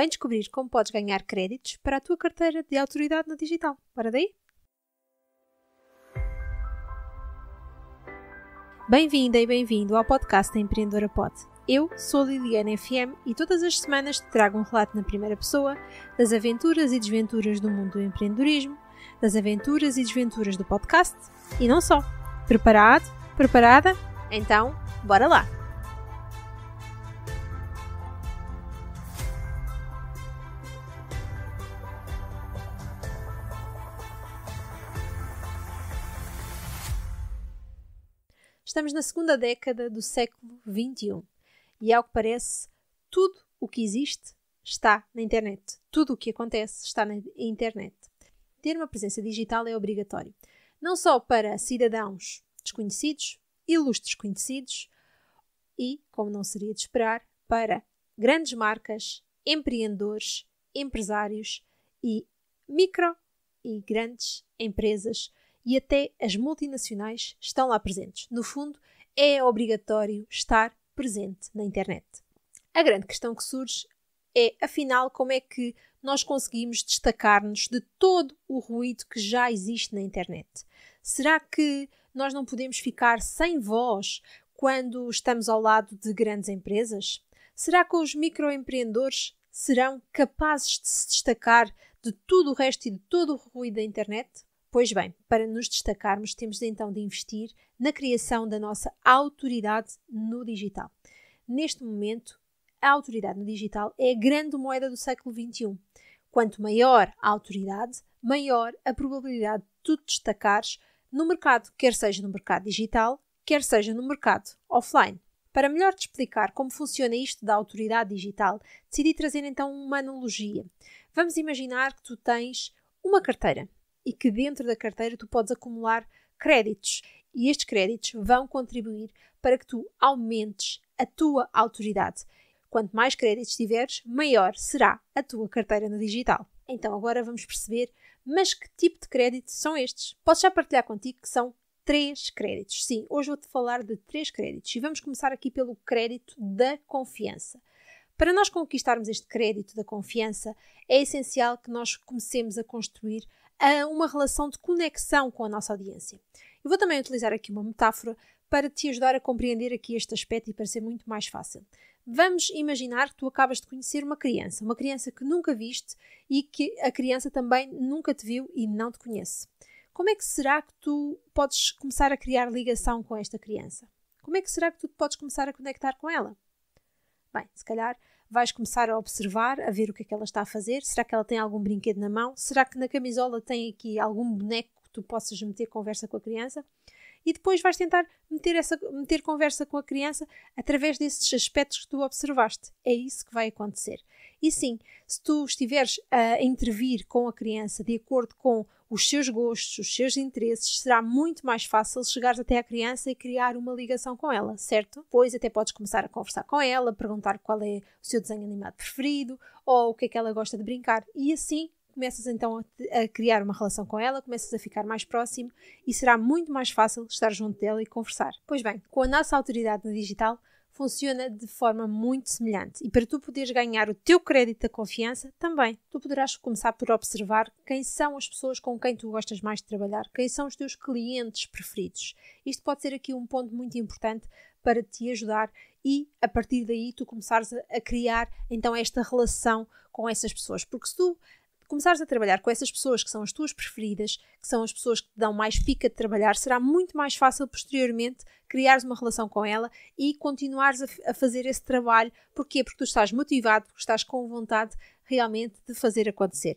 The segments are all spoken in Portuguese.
Vem descobrir como podes ganhar créditos para a tua carteira de autoridade no digital. Para daí? Bem-vinda e bem-vindo ao podcast da Empreendedora Pod. Eu sou Liliana FM e todas as semanas te trago um relato na primeira pessoa das aventuras e desventuras do mundo do empreendedorismo, das aventuras e desventuras do podcast e não só. Preparado? Preparada? Então, bora lá! Estamos na segunda década do século XXI e, ao que parece, tudo o que existe está na internet. Tudo o que acontece está na internet. Ter uma presença digital é obrigatório, não só para cidadãos desconhecidos, ilustres conhecidos e, como não seria de esperar, para grandes marcas, empreendedores, empresários e micro e grandes empresas e até as multinacionais estão lá presentes. No fundo, é obrigatório estar presente na internet. A grande questão que surge é, afinal, como é que nós conseguimos destacar-nos de todo o ruído que já existe na internet? Será que nós não podemos ficar sem voz quando estamos ao lado de grandes empresas? Será que os microempreendedores serão capazes de se destacar de tudo o resto e de todo o ruído da internet? Pois bem, para nos destacarmos, temos então de investir na criação da nossa autoridade no digital. Neste momento, a autoridade no digital é a grande moeda do século XXI. Quanto maior a autoridade, maior a probabilidade de tu destacares no mercado, quer seja no mercado digital, quer seja no mercado offline. Para melhor te explicar como funciona isto da autoridade digital, decidi trazer então uma analogia. Vamos imaginar que tu tens uma carteira e que dentro da carteira tu podes acumular créditos. E estes créditos vão contribuir para que tu aumentes a tua autoridade. Quanto mais créditos tiveres, maior será a tua carteira no digital. Então agora vamos perceber, mas que tipo de créditos são estes? Posso já partilhar contigo que são três créditos. Sim, hoje vou-te falar de três créditos e vamos começar aqui pelo crédito da confiança. Para nós conquistarmos este crédito da confiança, é essencial que nós comecemos a construir a uma relação de conexão com a nossa audiência. Eu vou também utilizar aqui uma metáfora para te ajudar a compreender aqui este aspecto e para ser muito mais fácil. Vamos imaginar que tu acabas de conhecer uma criança, uma criança que nunca viste e que a criança também nunca te viu e não te conhece. Como é que será que tu podes começar a criar ligação com esta criança? Como é que será que tu podes começar a conectar com ela? Bem, se calhar vais começar a observar, a ver o que é que ela está a fazer, será que ela tem algum brinquedo na mão, será que na camisola tem aqui algum boneco que tu possas meter conversa com a criança e depois vais tentar meter, essa, meter conversa com a criança através desses aspectos que tu observaste. É isso que vai acontecer. E sim, se tu estiveres a intervir com a criança de acordo com os seus gostos, os seus interesses, será muito mais fácil chegar até à criança e criar uma ligação com ela, certo? Pois até podes começar a conversar com ela, perguntar qual é o seu desenho animado preferido ou o que é que ela gosta de brincar e assim começas então a, criar uma relação com ela, começas a ficar mais próximo e será muito mais fácil estar junto dela e conversar. Pois bem, com a nossa autoridade no digital, funciona de forma muito semelhante. E para tu poderes ganhar o teu crédito da confiança, também tu poderás começar por observar quem são as pessoas com quem tu gostas mais de trabalhar, quem são os teus clientes preferidos. Isto pode ser aqui um ponto muito importante para te ajudar e a partir daí tu começares a criar então esta relação com essas pessoas. Porque se tu começares a trabalhar com essas pessoas que são as tuas preferidas, que são as pessoas que te dão mais pica de trabalhar, será muito mais fácil posteriormente criares uma relação com ela e continuares a, a fazer esse trabalho. Porquê? Porque tu estás motivado, porque estás com vontade realmente de fazer acontecer.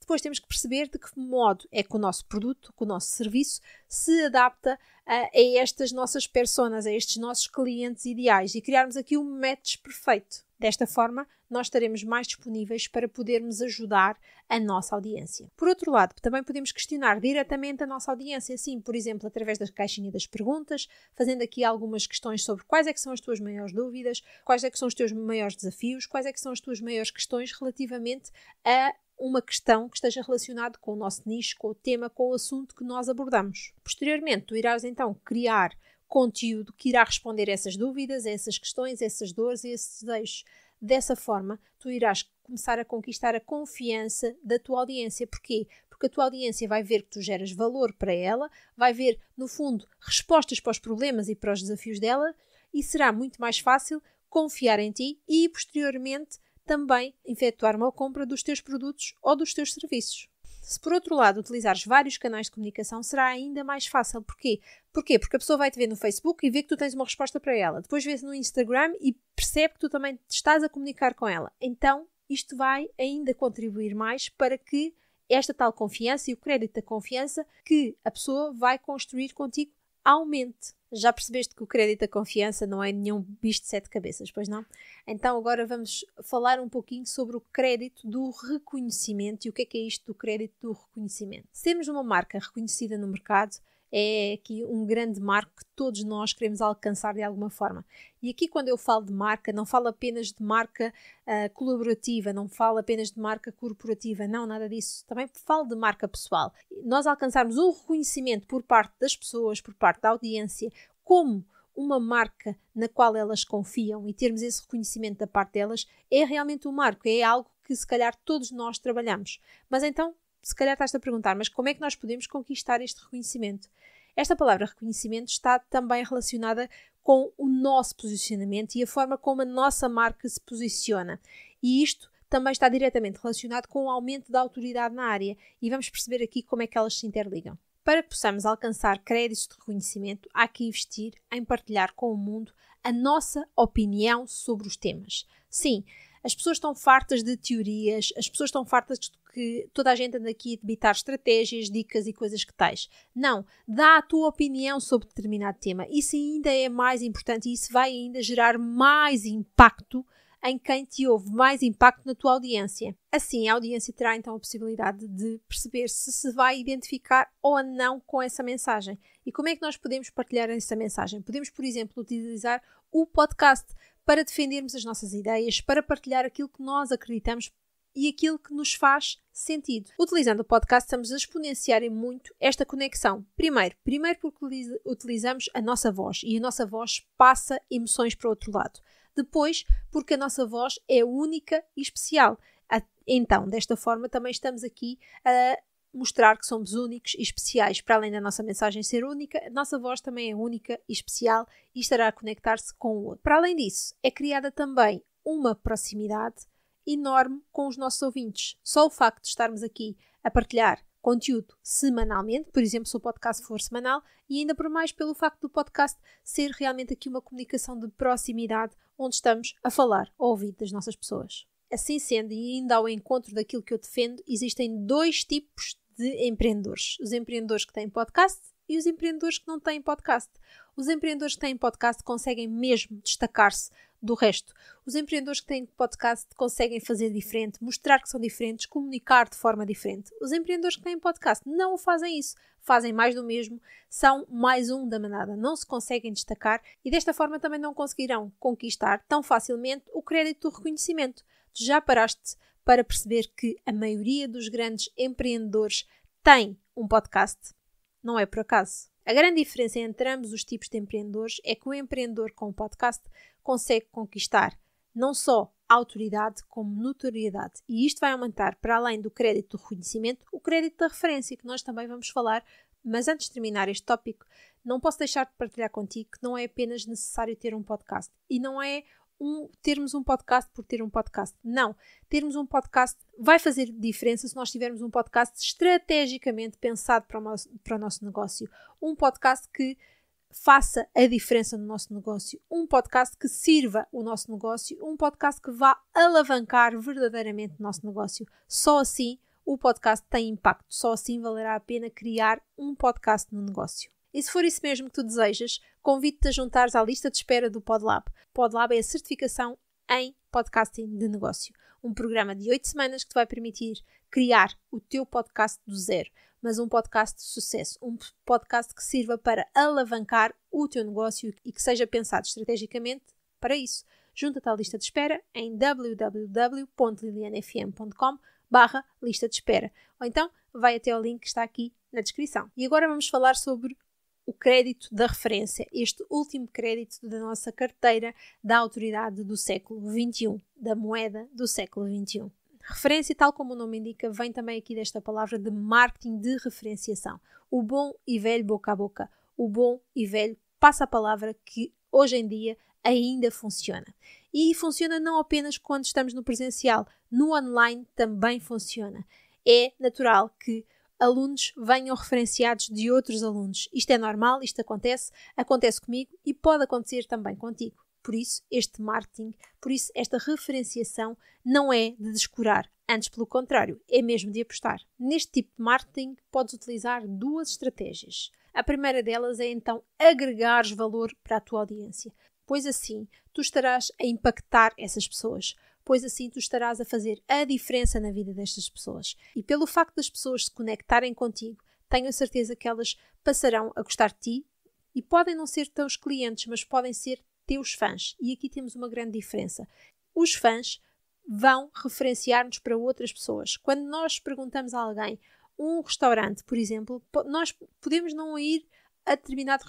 Depois temos que perceber de que modo é que o nosso produto, que o nosso serviço se adapta a, a, estas nossas personas, a estes nossos clientes ideais e criarmos aqui um match perfeito. Desta forma, nós estaremos mais disponíveis para podermos ajudar a nossa audiência. Por outro lado, também podemos questionar diretamente a nossa audiência, assim, por exemplo, através da caixinha das perguntas, fazendo aqui algumas questões sobre quais é que são as tuas maiores dúvidas, quais é que são os teus maiores desafios, quais é que são as tuas maiores questões relativamente a uma questão que esteja relacionada com o nosso nicho, com o tema, com o assunto que nós abordamos. Posteriormente, tu irás então criar conteúdo que irá responder a essas dúvidas, a essas questões, a essas dores e a esses desejos. Dessa forma, tu irás começar a conquistar a confiança da tua audiência. Porquê? Porque a tua audiência vai ver que tu geras valor para ela, vai ver, no fundo, respostas para os problemas e para os desafios dela e será muito mais fácil confiar em ti e, posteriormente, também efetuar uma compra dos teus produtos ou dos teus serviços. Se por outro lado utilizares vários canais de comunicação, será ainda mais fácil. Porquê? Porquê? Porque a pessoa vai te ver no Facebook e vê que tu tens uma resposta para ela. Depois vê-se no Instagram e percebe que tu também estás a comunicar com ela. Então, isto vai ainda contribuir mais para que esta tal confiança e o crédito da confiança que a pessoa vai construir contigo aumente. Já percebeste que o crédito da confiança não é nenhum bicho de sete cabeças, pois não? Então agora vamos falar um pouquinho sobre o crédito do reconhecimento e o que é que é isto do crédito do reconhecimento. temos uma marca reconhecida no mercado é aqui um grande marco que todos nós queremos alcançar de alguma forma. E aqui, quando eu falo de marca, não falo apenas de marca uh, colaborativa, não falo apenas de marca corporativa, não, nada disso. Também falo de marca pessoal. Nós alcançarmos um reconhecimento por parte das pessoas, por parte da audiência, como uma marca na qual elas confiam e termos esse reconhecimento da parte delas é realmente um marco, é algo que se calhar todos nós trabalhamos. Mas então, se calhar estás-te a perguntar, mas como é que nós podemos conquistar este reconhecimento? Esta palavra reconhecimento está também relacionada com o nosso posicionamento e a forma como a nossa marca se posiciona. E isto também está diretamente relacionado com o aumento da autoridade na área e vamos perceber aqui como é que elas se interligam. Para que possamos alcançar créditos de reconhecimento, há que investir em partilhar com o mundo a nossa opinião sobre os temas. Sim, as pessoas estão fartas de teorias, as pessoas estão fartas de que toda a gente anda aqui a debitar estratégias, dicas e coisas que tais. Não, dá a tua opinião sobre determinado tema. Isso ainda é mais importante e isso vai ainda gerar mais impacto em quem te ouve, mais impacto na tua audiência. Assim, a audiência terá então a possibilidade de perceber se se vai identificar ou não com essa mensagem. E como é que nós podemos partilhar essa mensagem? Podemos, por exemplo, utilizar o podcast para defendermos as nossas ideias, para partilhar aquilo que nós acreditamos e aquilo que nos faz sentido. Utilizando o podcast, estamos a exponenciar muito esta conexão. Primeiro, primeiro porque utilizamos a nossa voz e a nossa voz passa emoções para o outro lado. Depois, porque a nossa voz é única e especial. Então, desta forma, também estamos aqui a mostrar que somos únicos e especiais. Para além da nossa mensagem ser única, a nossa voz também é única e especial e estará a conectar-se com o outro. Para além disso, é criada também uma proximidade enorme com os nossos ouvintes. Só o facto de estarmos aqui a partilhar conteúdo semanalmente, por exemplo, se o podcast for semanal, e ainda por mais pelo facto do podcast ser realmente aqui uma comunicação de proximidade, onde estamos a falar ao ouvido das nossas pessoas. Assim sendo, e ainda ao encontro daquilo que eu defendo, existem dois tipos de empreendedores. Os empreendedores que têm podcast e os empreendedores que não têm podcast. Os empreendedores que têm podcast conseguem mesmo destacar-se do resto. Os empreendedores que têm podcast conseguem fazer diferente, mostrar que são diferentes, comunicar de forma diferente. Os empreendedores que têm podcast não fazem isso, fazem mais do mesmo, são mais um da manada, não se conseguem destacar e desta forma também não conseguirão conquistar tão facilmente o crédito do reconhecimento. Já paraste para perceber que a maioria dos grandes empreendedores tem um podcast. Não é por acaso. A grande diferença entre ambos os tipos de empreendedores é que o empreendedor com o podcast consegue conquistar não só autoridade como notoriedade. E isto vai aumentar, para além do crédito do reconhecimento, o crédito da referência, que nós também vamos falar. Mas antes de terminar este tópico, não posso deixar de partilhar contigo que não é apenas necessário ter um podcast e não é um, termos um podcast por ter um podcast. Não. Termos um podcast vai fazer diferença se nós tivermos um podcast estrategicamente pensado para o nosso, para o nosso negócio. Um podcast que faça a diferença no nosso negócio. Um podcast que sirva o nosso negócio. Um podcast que vá alavancar verdadeiramente o nosso negócio. Só assim o podcast tem impacto. Só assim valerá a pena criar um podcast no negócio. E se for isso mesmo que tu desejas, convido-te a juntares à lista de espera do PodLab. PodLab é a certificação em podcasting de negócio. Um programa de 8 semanas que te vai permitir criar o teu podcast do zero, mas um podcast de sucesso, um podcast que sirva para alavancar o teu negócio e que seja pensado estrategicamente para isso. Junta-te à lista de espera em www.lilianfm.com barra lista de espera. Ou então vai até o link que está aqui na descrição. E agora vamos falar sobre o crédito da referência, este último crédito da nossa carteira da autoridade do século XXI, da moeda do século XXI. Referência, tal como o nome indica, vem também aqui desta palavra de marketing de referenciação. O bom e velho boca a boca, o bom e velho passa a palavra que hoje em dia ainda funciona. E funciona não apenas quando estamos no presencial, no online também funciona. É natural que alunos venham referenciados de outros alunos. Isto é normal, isto acontece, acontece comigo e pode acontecer também contigo. Por isso, este marketing, por isso, esta referenciação não é de descurar, antes pelo contrário, é mesmo de apostar. Neste tipo de marketing, podes utilizar duas estratégias. A primeira delas é então agregares valor para a tua audiência, pois assim tu estarás a impactar essas pessoas pois assim tu estarás a fazer a diferença na vida destas pessoas. E pelo facto das pessoas se conectarem contigo, tenho a certeza que elas passarão a gostar de ti e podem não ser teus clientes, mas podem ser teus fãs. E aqui temos uma grande diferença. Os fãs vão referenciar-nos para outras pessoas. Quando nós perguntamos a alguém um restaurante, por exemplo, nós podemos não ir a determinado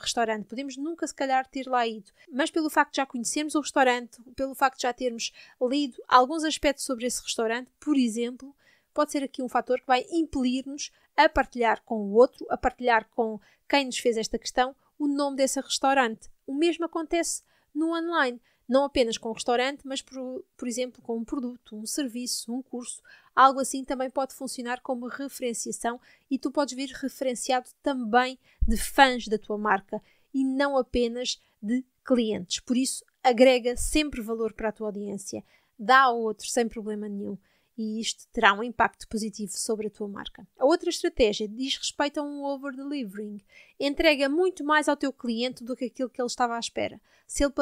restaurante. Podemos nunca, se calhar, ter lá ido, mas pelo facto de já conhecermos o restaurante, pelo facto de já termos lido alguns aspectos sobre esse restaurante, por exemplo, pode ser aqui um fator que vai impelir-nos a partilhar com o outro, a partilhar com quem nos fez esta questão, o nome desse restaurante. O mesmo acontece no online não apenas com o restaurante, mas por, por exemplo com um produto, um serviço, um curso. Algo assim também pode funcionar como referenciação e tu podes vir referenciado também de fãs da tua marca e não apenas de clientes. Por isso, agrega sempre valor para a tua audiência. Dá ao outro sem problema nenhum e isto terá um impacto positivo sobre a tua marca. A outra estratégia diz respeito a um over-delivering. Entrega muito mais ao teu cliente do que aquilo que ele estava à espera. Se ele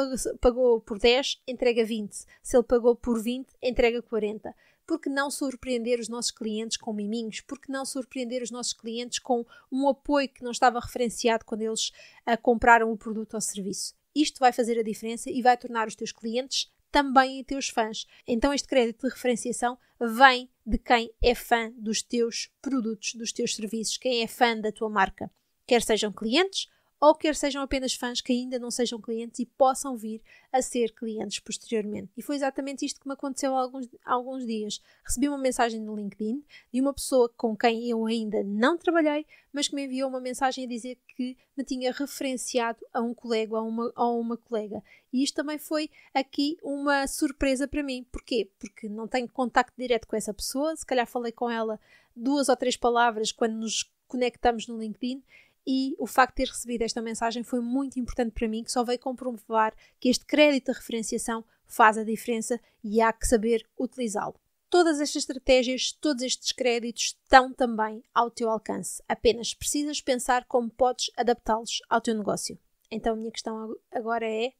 pagou por 10, entrega 20. Se ele pagou por 20, entrega 40. Porque não surpreender os nossos clientes com miminhos? Porque não surpreender os nossos clientes com um apoio que não estava referenciado quando eles ah, compraram o produto ou serviço? Isto vai fazer a diferença e vai tornar os teus clientes também em teus fãs. Então este crédito de referenciação vem de quem é fã dos teus produtos, dos teus serviços, quem é fã da tua marca. Quer sejam clientes, ou quer sejam apenas fãs que ainda não sejam clientes e possam vir a ser clientes posteriormente. E foi exatamente isto que me aconteceu há alguns, há alguns dias. Recebi uma mensagem no LinkedIn de uma pessoa com quem eu ainda não trabalhei, mas que me enviou uma mensagem a dizer que me tinha referenciado a um colega ou uma, a uma colega. E isto também foi aqui uma surpresa para mim. Porquê? Porque não tenho contacto direto com essa pessoa, se calhar falei com ela duas ou três palavras quando nos conectamos no LinkedIn e o facto de ter recebido esta mensagem foi muito importante para mim, que só veio comprovar que este crédito de referenciação faz a diferença e há que saber utilizá-lo. Todas estas estratégias, todos estes créditos estão também ao teu alcance. Apenas precisas pensar como podes adaptá-los ao teu negócio. Então, a minha questão agora é: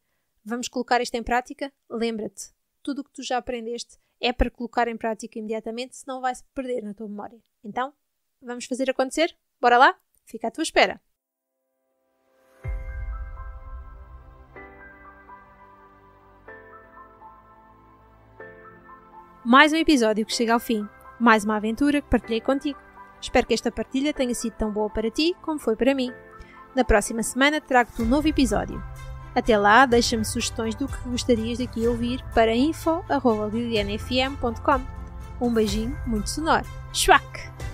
vamos colocar isto em prática? Lembra-te, tudo o que tu já aprendeste é para colocar em prática imediatamente, senão vai-se perder na tua memória. Então, vamos fazer acontecer? Bora lá? Fica à tua espera. Mais um episódio que chega ao fim. Mais uma aventura que partilhei contigo. Espero que esta partilha tenha sido tão boa para ti como foi para mim. Na próxima semana trago-te um novo episódio. Até lá, deixa-me sugestões do que gostarias de aqui ouvir para info.lilianfm.com. Um beijinho muito sonoro. Schwack!